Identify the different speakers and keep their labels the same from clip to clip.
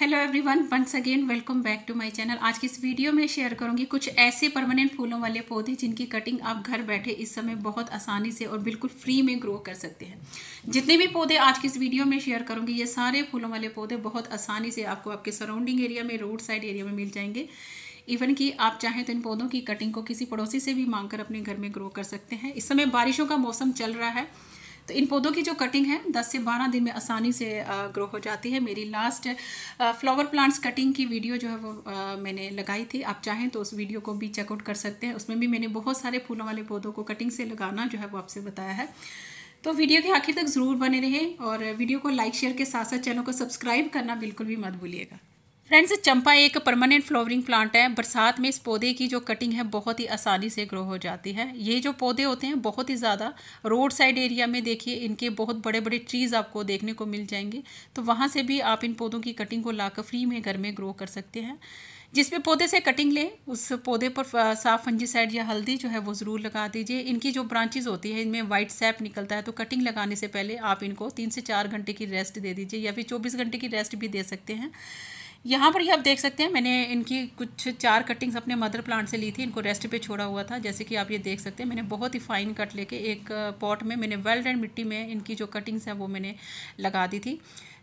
Speaker 1: hello everyone once again welcome back to my channel आज की इस वीडियो में शेयर करूंगी कुछ ऐसे परमानेंट फूलों वाले पौधे जिनकी कटिंग आप घर बैठे इस समय बहुत आसानी से और बिल्कुल फ्री में ग्रो कर सकते हैं जितने भी पौधे आज की इस वीडियो में शेयर करूंगी ये सारे फूलों वाले पौधे बहुत आसानी से आपको आपके सराउंडिंग एरिया में रोड साइड एरिया में मिल जाएंगे इवन कि आप चाहें तो इन पौधों की कटिंग को किसी पड़ोसी से भी मांग कर अपने घर में ग्रो कर सकते हैं इस समय बारिशों का मौसम चल रहा है तो इन पौधों की जो कटिंग है दस से बारह दिन में आसानी से ग्रो हो जाती है मेरी लास्ट फ्लावर प्लांट्स कटिंग की वीडियो जो है वो मैंने लगाई थी आप चाहें तो उस वीडियो को भी चेकआउट कर सकते हैं उसमें भी मैंने बहुत सारे फूलों वाले पौधों को कटिंग से लगाना जो है वो आपसे बताया है तो वीडियो के आखिर तक ज़रूर बने रहें और वीडियो को लाइक शेयर के साथ साथ चैनल को सब्सक्राइब करना बिल्कुल भी मत भूलिएगा फ्रेंड्स चंपा एक परमानेंट फ्लावरिंग प्लांट है बरसात में इस पौधे की जो कटिंग है बहुत ही आसानी से ग्रो हो जाती है ये जो पौधे होते हैं बहुत ही ज़्यादा रोड साइड एरिया में देखिए इनके बहुत बड़े बड़े ट्रीज़ आपको देखने को मिल जाएंगे तो वहाँ से भी आप इन पौधों की कटिंग को ला फ्री में घर में ग्रो कर सकते हैं जिस भी पौधे से कटिंग लें उस पौधे पर साफ फंजीसाइड या हल्दी जो है वो ज़रूर लगा दीजिए इनकी जो ब्रांचेज होती है इनमें वाइट सैप निकलता है तो कटिंग लगाने से पहले आप इनको तीन से चार घंटे की रेस्ट दे दीजिए या फिर चौबीस घंटे की रेस्ट भी दे सकते हैं यहाँ पर ही आप देख सकते हैं मैंने इनकी कुछ चार कटिंग्स अपने मदर प्लांट से ली थी इनको रेस्ट पे छोड़ा हुआ था जैसे कि आप ये देख सकते हैं मैंने बहुत ही फाइन कट लेके एक पॉट में मैंने वेल्ड एंड मिट्टी में इनकी जो कटिंग्स हैं वो मैंने लगा दी थी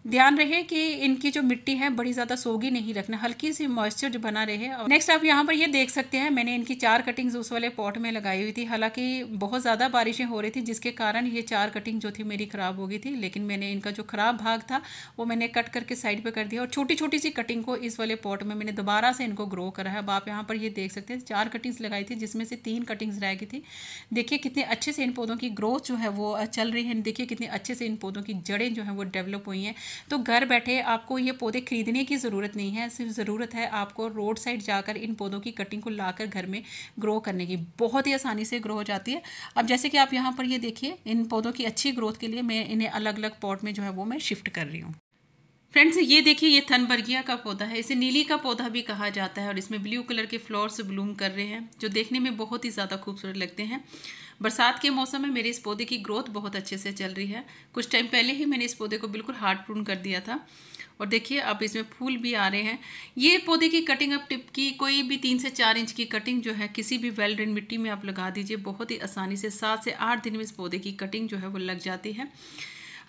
Speaker 1: ध्यान रहे कि इनकी जो मिट्टी है बड़ी ज़्यादा सोगी नहीं रखना हल्की सी मॉइस्चर जो बना रहे और नेक्स्ट आप यहाँ पर ये देख सकते हैं मैंने इनकी चार कटिंग्स उस वाले पॉट में लगाई हुई थी हालांकि बहुत ज़्यादा बारिशें हो रही थी जिसके कारण ये चार कटिंग जो थी मेरी ख़राब हो गई थी लेकिन मैंने इनका जो ख़राब भाग था वो मैंने कट करके साइड पर कर दिया और छोटी छोटी सी कटिंग को इस वाले पॉट में मैंने दोबारा से इनको ग्रो करा है अब आप यहाँ पर ये देख सकते हैं चार कटिंग्स लगाई थी जिसमें से तीन कटिंग्स रह गई थी देखिए कितने अच्छे से इन पौधों की ग्रोथ जो है वो चल रही है देखिए कितने अच्छे से इन पौधों की जड़ें जो हैं वो डेवलप हुई हैं तो घर बैठे आपको ये पौधे खरीदने की ज़रूरत नहीं है सिर्फ ज़रूरत है आपको रोड साइड जाकर इन पौधों की कटिंग को लाकर घर में ग्रो करने की बहुत ही आसानी से ग्रो हो जाती है अब जैसे कि आप यहाँ पर ये देखिए इन पौधों की अच्छी ग्रोथ के लिए मैं इन्हें अलग अलग पॉट में जो है वो मैं शिफ्ट कर रही हूँ फ्रेंड्स ये देखिए ये थनबर्गिया का पौधा है इसे नीली का पौधा भी कहा जाता है और इसमें ब्लू कलर के फ्लोर्स ब्लूम कर रहे हैं जो देखने में बहुत ही ज़्यादा खूबसूरत लगते हैं बरसात के मौसम में मेरे इस पौधे की ग्रोथ बहुत अच्छे से चल रही है कुछ टाइम पहले ही मैंने इस पौधे को बिल्कुल हार्ड प्रून कर दिया था और देखिए अब इसमें फूल भी आ रहे हैं ये पौधे की कटिंग अप टिप की कोई भी तीन से चार इंच की कटिंग जो है किसी भी वेल ड्रेन मिट्टी में आप लगा दीजिए बहुत ही आसानी से सात से आठ दिन में इस पौधे की कटिंग जो है वो लग जाती है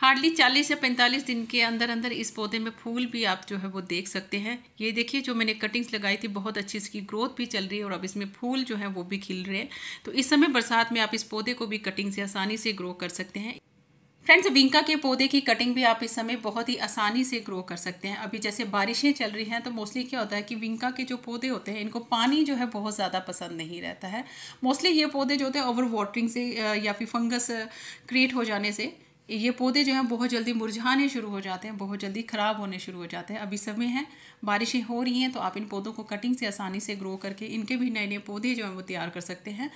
Speaker 1: हार्डली 40 या 45 दिन के अंदर अंदर इस पौधे में फूल भी आप जो है वो देख सकते हैं ये देखिए जो मैंने कटिंग्स लगाई थी बहुत अच्छी इसकी ग्रोथ भी चल रही है और अब इसमें फूल जो है वो भी खिल रहे हैं तो इस समय बरसात में आप इस पौधे को भी कटिंग से आसानी से ग्रो कर सकते हैं फ्रेंड्स विंका के पौधे की कटिंग भी आप इस समय बहुत ही आसानी से ग्रो कर सकते हैं अभी जैसे बारिशें चल रही हैं तो मोस्टली क्या होता है कि विंका के जो पौधे होते हैं इनको पानी जो है बहुत ज़्यादा पसंद नहीं रहता है मोस्टली ये पौधे जो होते हैं ओवर वाटरिंग से या फिर फंगस क्रिएट हो जाने से ये पौधे जो हैं बहुत जल्दी मुरझाने शुरू हो जाते हैं बहुत जल्दी ख़राब होने शुरू हो जाते हैं अभी समय है बारिशें हो रही हैं तो आप इन पौधों को कटिंग से आसानी से ग्रो करके इनके भी नए नए पौधे जो हैं वो तैयार कर सकते हैं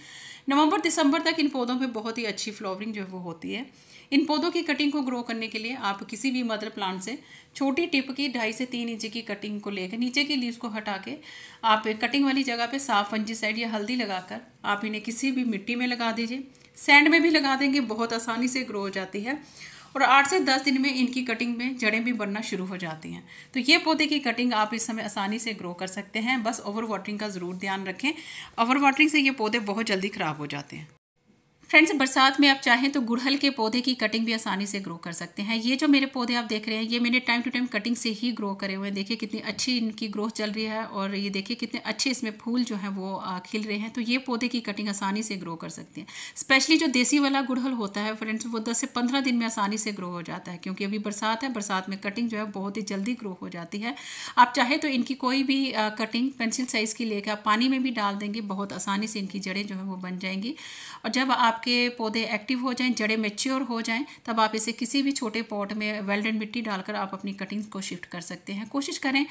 Speaker 1: नवंबर दिसंबर तक इन पौधों पर बहुत ही अच्छी फ्लावरिंग जो है वो होती है इन पौधों की कटिंग को ग्रो करने के लिए आप किसी भी मदर प्लांट से छोटी टिप की ढाई से तीन इंच की कटिंग को लेकर नीचे की लीव्स को हटा के आप कटिंग वाली जगह पे साफ साइड या हल्दी लगाकर आप इन्हें किसी भी मिट्टी में लगा दीजिए सैंड में भी लगा देंगे बहुत आसानी से ग्रो हो जाती है और आठ से दस दिन में इनकी कटिंग में जड़ें भी बनना शुरू हो जाती हैं तो ये पौधे की कटिंग आप इस समय आसानी से ग्रो कर सकते हैं बस ओवर वाटरिंग का ज़रूर ध्यान रखें ओवर वाटरिंग से ये पौधे बहुत जल्दी ख़राब हो जाते हैं फ्रेंड्स बरसात में आप चाहें तो गुड़हल के पौधे की कटिंग भी आसानी से ग्रो कर सकते हैं ये जो मेरे पौधे आप देख रहे हैं ये मैंने टाइम टू टाइम कटिंग से ही ग्रो करे हुए हैं देखिए कितनी अच्छी इनकी ग्रोथ चल रही है और ये देखिए कितने अच्छे इसमें फूल जो है वो खिल रहे हैं तो ये पौधे की कटिंग आसानी से ग्रो कर सकते हैं स्पेशली जो देसी वाला गुड़हल होता है फ्रेंड्स वो दस से पंद्रह दिन में आसानी से ग्रो हो जाता है क्योंकि अभी बरसात है बरसात में कटिंग जो है बहुत ही जल्दी ग्रो हो जाती है आप चाहे तो इनकी कोई भी कटिंग पेंसिल साइज़ की लेकर आप पानी में भी डाल देंगे बहुत आसानी से इनकी जड़ें जो है वो बन जाएंगी और जब आप आपके पौधे एक्टिव हो जाएं जड़ें मेच्योर हो जाएं तब आप इसे किसी भी छोटे पॉट में वेल्डेड मिट्टी डालकर आप अपनी कटिंग्स को शिफ्ट कर सकते हैं कोशिश करें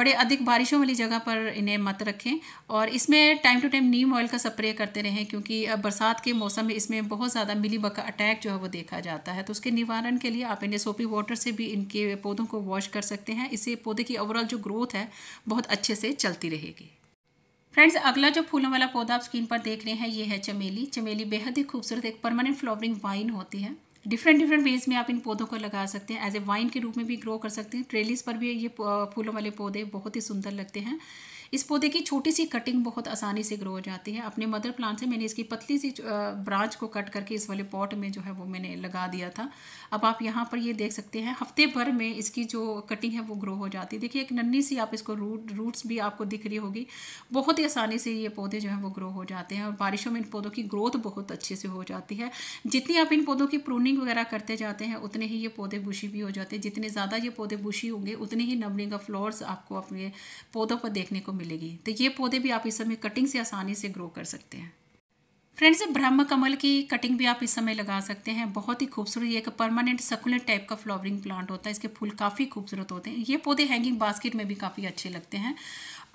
Speaker 1: बड़े अधिक बारिशों वाली जगह पर इन्हें मत रखें और इसमें time to time neem oil का स्प्रे करते रहें क्योंकि बरसात के मौसम में इसमें बहुत ज़्यादा मिली बका अटैक जो है वो देखा जाता है तो उसके निवारण के लिए आप इन्हें सोपी वाटर से भी इनके पौधों को वॉश कर सकते हैं इससे पौधे की ओवरऑल जो ग्रोथ है बहुत अच्छे से चलती रहेगी फ्रेंड्स अगला जो फूलों वाला पौधा आप स्क्रीन पर देख रहे हैं ये है चमेली चमेली बेहद ही खूबसूरत एक परमानेंट फ्लावरिंग वाइन होती है डिफरेंट डिफरेंट वेज में आप इन पौधों को लगा सकते हैं एज ए वाइन के रूप में भी ग्रो कर सकते हैं ट्रेलिस पर भी ये फूलों वाले पौधे बहुत ही सुंदर लगते हैं इस पौधे की छोटी सी कटिंग बहुत आसानी से ग्रो हो जाती है अपने मदर प्लांट से मैंने इसकी पतली सी ब्रांच को कट करके इस वाले पॉट में जो है वो मैंने लगा दिया था अब आप यहाँ पर ये देख सकते हैं हफ्ते भर में इसकी जो कटिंग है वो ग्रो हो जाती है देखिए एक नन्नी सी आप इसको रूट रूट्स भी आपको दिख रही होगी बहुत ही आसानी से ये पौधे जो हैं वो ग्रो हो जाते हैं और बारिशों में इन पौधों की ग्रोथ बहुत अच्छे से हो जाती है जितनी आप इन पौधों की प्रूनिंग वगैरह करते जाते हैं उतने ही ये पौधे बुशी भी हो जाते हैं जितने ज़्यादा ये पौधे बुशी होंगे उतने ही नवलिंग का फ्लोर्स आपको अपने पौधों पर देखने को मिल मिलेगी तो ये पौधे भी आप इस समय कटिंग से आसानी से ग्रो कर सकते हैं फ्रेंड्स ब्रह्म कमल की कटिंग भी आप इस समय लगा सकते हैं बहुत ही खूबसूरत ये एक परमानेंट सकुलेंट टाइप का फ्लावरिंग प्लांट होता है इसके फूल काफ़ी खूबसूरत होते हैं ये पौधे हैंगिंग बास्केट में भी काफ़ी अच्छे लगते हैं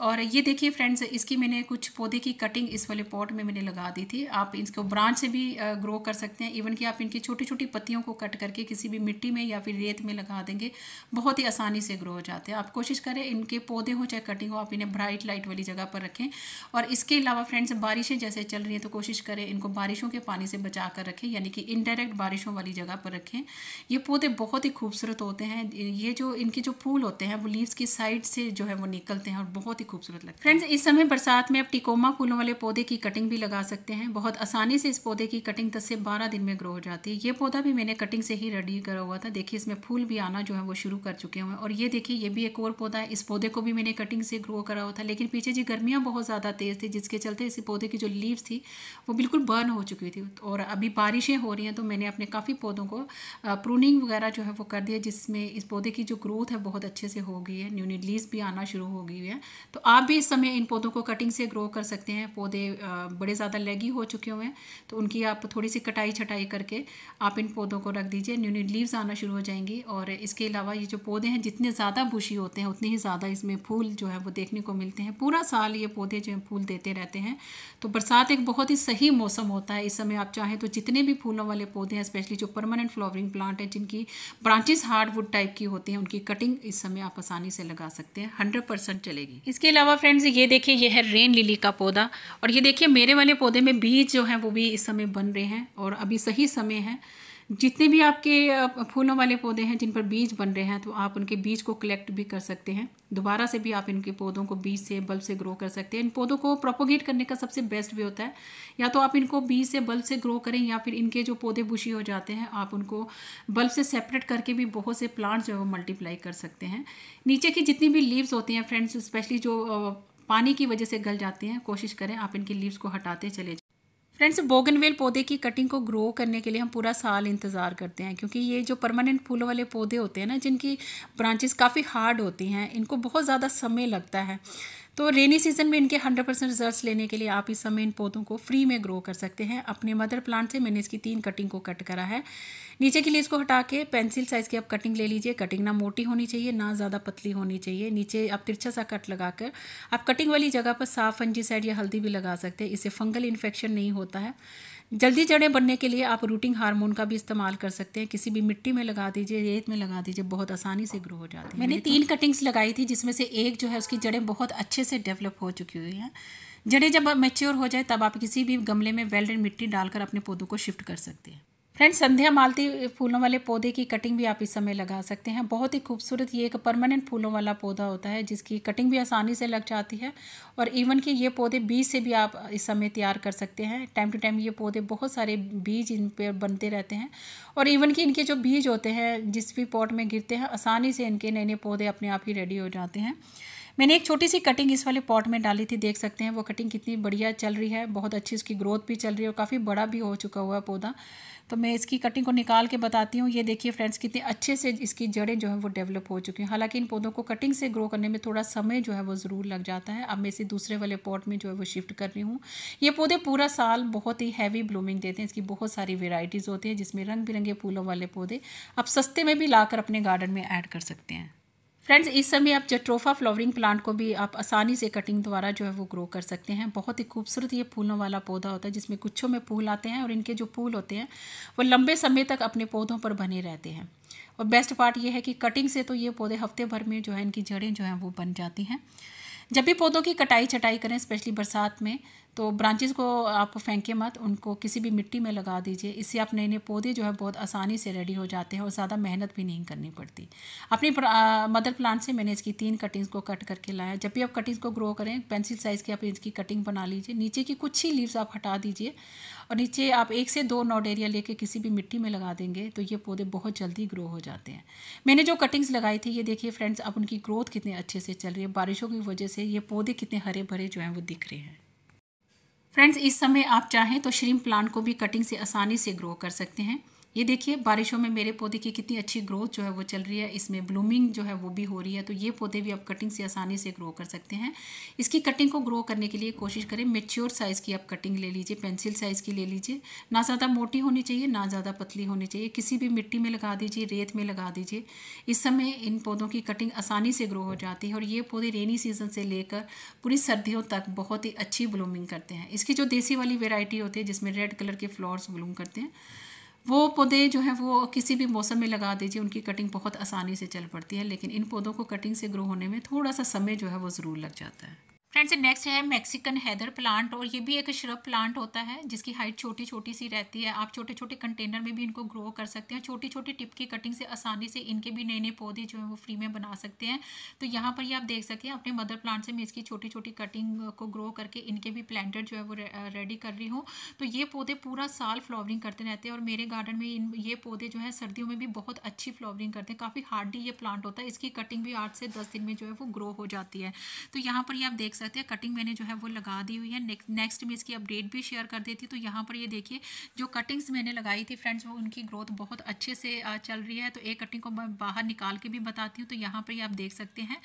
Speaker 1: और ये देखिए फ्रेंड्स इसकी मैंने कुछ पौधे की कटिंग इस वाले पॉट में मैंने लगा दी थी आप इसको ब्रांच से भी ग्रो कर सकते हैं इवन कि आप इनकी छोटी छोटी पत्तियों को कट करके किसी भी मिट्टी में या फिर रेत में लगा देंगे बहुत ही आसानी से ग्रो हो जाते हैं आप कोशिश करें इनके पौधे हो चाहे कटिंग हो आप इन्हें ब्राइट लाइट वाली जगह पर रखें और इसके अलावा फ्रेंड्स बारिशें जैसे चल रही हैं तो कोशिश करें इनको बारिशों के पानी से बचा कर रखें यानी कि इनडायरेक्ट बारिशों वाली जगह पर रखें ये पौधे बहुत ही खूबसूरत होते हैं ये जो इनके जो फूल होते हैं वो लीव्स की साइड से जो है वो निकलते हैं और बहुत ही खूबसूरत लगते हैं फ्रेंड्स इस समय बरसात में आप टिकोमा फूलों वाले पौधे की कटिंग भी लगा सकते हैं बहुत आसानी से इस पौधे की कटिंग दस से बारह दिन में ग्रो हो जाती है ये पौधा भी मैंने कटिंग से ही रेडी करा हुआ था देखिए इसमें फूल भी आना जो है वो शुरू कर चुके हुए हैं और ये देखिए ये भी एक और पौधा है इस पौधे को भी मैंने कटिंग से ग्रो करा हुआ था लेकिन पीछे जी गर्मियाँ बहुत ज़्यादा तेज़ थी जिसके चलते इस पौधे की जो लीव्स थी वो बिल्कुल बर्न हो चुकी थी और अभी बारिशें हो रही हैं तो मैंने अपने काफ़ी पौधों को प्रूनिंग वगैरह जो है वो कर दिया जिसमें इस पौधे की जो ग्रोथ है बहुत अच्छे से हो गई है न्यू लीज भी आना शुरू हो गई है तो आप भी इस समय इन पौधों को कटिंग से ग्रो कर सकते हैं पौधे बड़े ज़्यादा लेगी हो चुके हुए हैं तो उनकी आप थोड़ी सी कटाई छटाई करके आप इन पौधों को रख दीजिए न्यू लीव्स आना शुरू हो जाएंगी और इसके अलावा ये जो पौधे हैं जितने ज़्यादा बुशी होते हैं उतने ही ज़्यादा इसमें फूल जो है वो देखने को मिलते हैं पूरा साल ये पौधे जो है फूल देते रहते हैं तो बरसात एक बहुत ही सही ही मौसम होता है इस समय आप चाहें तो जितने भी फूलों वाले पौधे हैं स्पेशली जो परमानेंट फ्लावरिंग प्लांट हैं जिनकी ब्रांचेस हार्डवुड टाइप की होती हैं उनकी कटिंग इस समय आप आसानी से लगा सकते हैं हंड्रेड चलेगी इसके अलावा फ्रेंड्स ये देखिए ये है रेन लिली का पौधा और ये देखिए मेरे वाले पौधे में बीज जो हैं वो भी इस समय बन रहे हैं और अभी सही समय है जितने भी आपके फूलों वाले पौधे हैं जिन पर बीज बन रहे हैं तो आप उनके बीज को कलेक्ट भी कर सकते हैं दोबारा से भी आप इनके पौधों को बीज से बल्ब से ग्रो कर सकते हैं इन पौधों को प्रोपोगेट करने का सबसे बेस्ट वे होता है या तो आप इनको बीज से बल्ब से ग्रो करें या फिर इनके जो पौधे बुशी हो जाते हैं आप उनको बल्ब से सेपरेट करके भी बहुत से प्लांट्स जो है वो मल्टीप्लाई कर सकते हैं नीचे की जितनी भी लीव्स होती हैं फ्रेंड्स स्पेशली जो पानी की वजह से गल जाते हैं कोशिश करें आप इनकी लीव्स को हटाते चले फ्रेंड्स बोगनवेल पौधे की कटिंग को ग्रो करने के लिए हम पूरा साल इंतज़ार करते हैं क्योंकि ये जो परमानेंट फूलों वाले पौधे होते हैं ना जिनकी ब्रांचेस काफ़ी हार्ड होती हैं इनको बहुत ज़्यादा समय लगता है तो रेनी सीजन में इनके 100 परसेंट रिजल्ट लेने के लिए आप इस समय इन पौधों को फ्री में ग्रो कर सकते हैं अपने मदर प्लांट से मैंने इसकी तीन कटिंग को कट करा है नीचे के लिए इसको हटा के पेंसिल साइज़ की आप कटिंग ले लीजिए कटिंग ना मोटी होनी चाहिए ना ज़्यादा पतली होनी चाहिए नीचे आप तिरछा सा कट लगाकर आप कटिंग वाली जगह पर साफ साइड या हल्दी भी लगा सकते हैं इससे फंगल इन्फेक्शन नहीं होता है जल्दी जड़ें बनने के लिए आप रूटिंग हार्मोन का भी इस्तेमाल कर सकते हैं किसी भी मिट्टी में लगा दीजिए रेत में लगा दीजिए बहुत आसानी से ग्रो हो जाती है मैंने तीन कटिंग्स तो- लगाई थी जिसमें से एक जो है उसकी जड़ें बहुत अच्छे से डेवलप हो चुकी हुई हैं जड़ें जब मेच्योर हो जाए तब आप किसी भी गमले में वेल्डेड मिट्टी डालकर अपने पौधों को शिफ्ट कर सकते हैं फ्रेंड्स संध्या मालती फूलों वाले पौधे की कटिंग भी आप इस समय लगा सकते हैं बहुत ही खूबसूरत ये एक परमानेंट फूलों वाला पौधा होता है जिसकी कटिंग भी आसानी से लग जाती है और इवन कि ये पौधे बीज से भी आप इस समय तैयार कर सकते हैं टाइम टू टाइम ये पौधे बहुत सारे बीज इन पर बनते रहते हैं और इवन कि इनके जो बीज होते हैं जिस भी पॉट में गिरते हैं आसानी से इनके नए नए पौधे अपने आप ही रेडी हो जाते हैं मैंने एक छोटी सी कटिंग इस वाले पॉट में डाली थी देख सकते हैं वो कटिंग कितनी बढ़िया चल रही है बहुत अच्छी उसकी ग्रोथ भी चल रही है और काफ़ी बड़ा भी हो चुका हुआ है पौधा तो मैं इसकी कटिंग को निकाल के बताती हूँ ये देखिए फ्रेंड्स कितने अच्छे से इसकी जड़ें जो है वो डेवलप हो चुकी हैं हालांकि इन पौधों को कटिंग से ग्रो करने में थोड़ा समय जो है वो ज़रूर लग जाता है अब मैं इसे दूसरे वाले पॉट में जो है वो शिफ्ट कर रही हूँ ये पौधे पूरा साल बहुत ही हैवी ब्लूमिंग देते हैं इसकी बहुत सारी वेराइटीज़ होती हैं जिसमें रंग बिरंगे फूलों वाले पौधे आप सस्ते में भी ला अपने गार्डन में ऐड कर सकते हैं फ्रेंड्स इस समय आप जट्रोफा फ्लावरिंग प्लांट को भी आप आसानी से कटिंग द्वारा जो है वो ग्रो कर सकते हैं बहुत ही खूबसूरत ये फूलों वाला पौधा होता है जिसमें गुच्छों में फूल आते हैं और इनके जो फूल होते हैं वो लंबे समय तक अपने पौधों पर बने रहते हैं और बेस्ट पार्ट ये है कि कटिंग से तो ये पौधे हफ्ते भर में जो है इनकी जड़ें जो हैं वो बन जाती हैं जब भी पौधों की कटाई छटाई करें स्पेशली बरसात में तो ब्रांचेस को आप फेंके मत उनको किसी भी मिट्टी में लगा दीजिए इससे आप नए नए पौधे जो है बहुत आसानी से रेडी हो जाते हैं और ज़्यादा मेहनत भी नहीं करनी पड़ती अपनी मदर प्लांट से मैंने इसकी तीन कटिंग्स को कट करके लाया जब भी आप कटिंग्स को ग्रो करें पेंसिल साइज़ की आप इसकी कटिंग बना लीजिए नीचे की कुछ ही लीव्स आप हटा दीजिए और नीचे आप एक से दो नोड एरिया लेके किसी भी मिट्टी में लगा देंगे तो ये पौधे बहुत जल्दी ग्रो हो जाते हैं मैंने जो कटिंग्स लगाई थी ये देखिए फ्रेंड्स अब उनकी ग्रोथ कितने अच्छे से चल रही है बारिशों की वजह से ये पौधे कितने हरे भरे जो हैं वो दिख रहे हैं फ्रेंड्स इस समय आप चाहें तो श्रीम प्लांट को भी कटिंग से आसानी से ग्रो कर सकते हैं ये देखिए बारिशों में मेरे पौधे की कितनी अच्छी ग्रोथ जो है वो चल रही है इसमें ब्लूमिंग जो है वो भी हो रही है तो ये पौधे भी आप कटिंग से आसानी से ग्रो कर सकते हैं इसकी कटिंग को ग्रो करने के लिए कोशिश करें मेच्योर साइज़ की आप कटिंग ले लीजिए पेंसिल साइज़ की ले लीजिए ना ज़्यादा मोटी होनी चाहिए ना ज़्यादा पतली होनी चाहिए किसी भी मिट्टी में लगा दीजिए रेत में लगा दीजिए इस समय इन पौधों की कटिंग आसानी से ग्रो हो जाती है और ये पौधे रेनी सीजन से लेकर पूरी सर्दियों तक बहुत ही अच्छी ब्लूमिंग करते हैं इसकी जो देसी वाली वेराइटी होती है जिसमें रेड कलर के फ्लावर्स ब्लूम करते हैं वो पौधे जो है वो किसी भी मौसम में लगा दीजिए उनकी कटिंग बहुत आसानी से चल पड़ती है लेकिन इन पौधों को कटिंग से ग्रो होने में थोड़ा सा समय जो है वो ज़रूर लग जाता है फ्रेंड्स नेक्स्ट है मैक्सिकन हैदर प्लांट और ये भी एक श्रब प्लांट होता है जिसकी हाइट छोटी छोटी सी रहती है आप छोटे छोटे कंटेनर में भी इनको ग्रो कर सकते हैं छोटी छोटी टिप की कटिंग से आसानी से इनके भी नए नए पौधे जो हैं वो फ्री में बना सकते हैं तो यहाँ पर ये आप देख सकते हैं अपने मदर प्लांट से मैं इसकी छोटी छोटी कटिंग को ग्रो करके इनके भी प्लांटेड जो है वो रेडी कर रही हूँ तो ये पौधे पूरा साल फ्लावरिंग करते रहते हैं और मेरे गार्डन में इन ये पौधे जो है सर्दियों में भी बहुत अच्छी फ्लावरिंग करते हैं काफ़ी हार्डी ये प्लांट होता है इसकी कटिंग भी आठ से दस दिन में जो है वो ग्रो हो जाती है तो यहाँ पर ये आप देख सकते हैं कटिंग मैंने जो है वो लगा दी हुई है नेक्स्ट में इसकी अपडेट भी शेयर कर देती तो यहाँ पर ये देखिए जो कटिंग्स मैंने लगाई थी फ्रेंड्स वो उनकी ग्रोथ बहुत अच्छे से चल रही है तो एक कटिंग को मैं बाहर निकाल के भी बताती हूँ तो यहाँ पर ये आप देख सकते हैं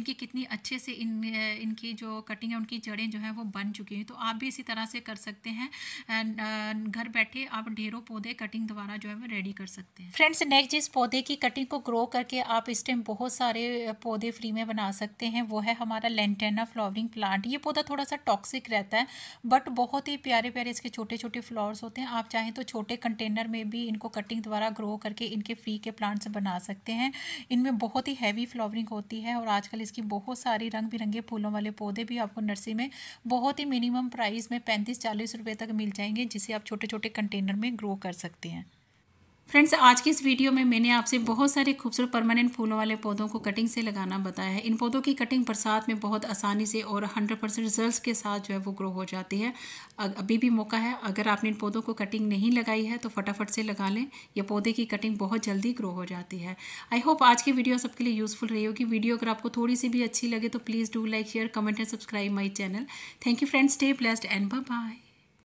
Speaker 1: इनकी कितनी अच्छे से इन इनकी जो कटिंग है उनकी जड़ें जो है वो बन चुकी हैं तो आप भी इसी तरह से कर सकते हैं uh, घर बैठे आप ढेरों पौधे कटिंग द्वारा जो है वो रेडी कर सकते हैं फ्रेंड्स नेक्स्ट जिस पौधे की कटिंग को ग्रो करके आप इस टाइम बहुत सारे पौधे फ्री में बना सकते हैं वो है हमारा लेंटेना फ्लावर फ्लावरिंग प्लांट ये पौधा थोड़ा सा टॉक्सिक रहता है बट बहुत ही प्यारे प्यारे इसके छोटे छोटे फ्लावर्स होते हैं आप चाहें तो छोटे कंटेनर में भी इनको कटिंग द्वारा ग्रो करके इनके फ्री के प्लांट्स बना सकते हैं इनमें बहुत ही हैवी फ्लावरिंग होती है और आजकल इसकी बहुत सारी रंग बिरंगे फूलों वाले पौधे भी आपको नर्सरी में बहुत ही मिनिमम प्राइस में पैंतीस चालीस रुपये तक मिल जाएंगे जिसे आप छोटे छोटे कंटेनर में ग्रो कर सकते हैं फ्रेंड्स आज की इस वीडियो में मैंने आपसे बहुत सारे खूबसूरत परमानेंट फूलों वाले पौधों को कटिंग से लगाना बताया है इन पौधों की कटिंग बरसात में बहुत आसानी से और 100 परसेंट रिजल्ट के साथ जो है वो ग्रो हो जाती है अभी भी मौका है अगर आपने इन पौधों को कटिंग नहीं लगाई है तो फटाफट से लगा लें यह पौधे की कटिंग बहुत जल्दी ग्रो हो जाती है आई होप आज की वीडियो सबके लिए यूज़फुल रही होगी वीडियो अगर आपको थोड़ी सी भी अच्छी लगे तो please do like share comment and subscribe my channel thank you friends stay blessed and bye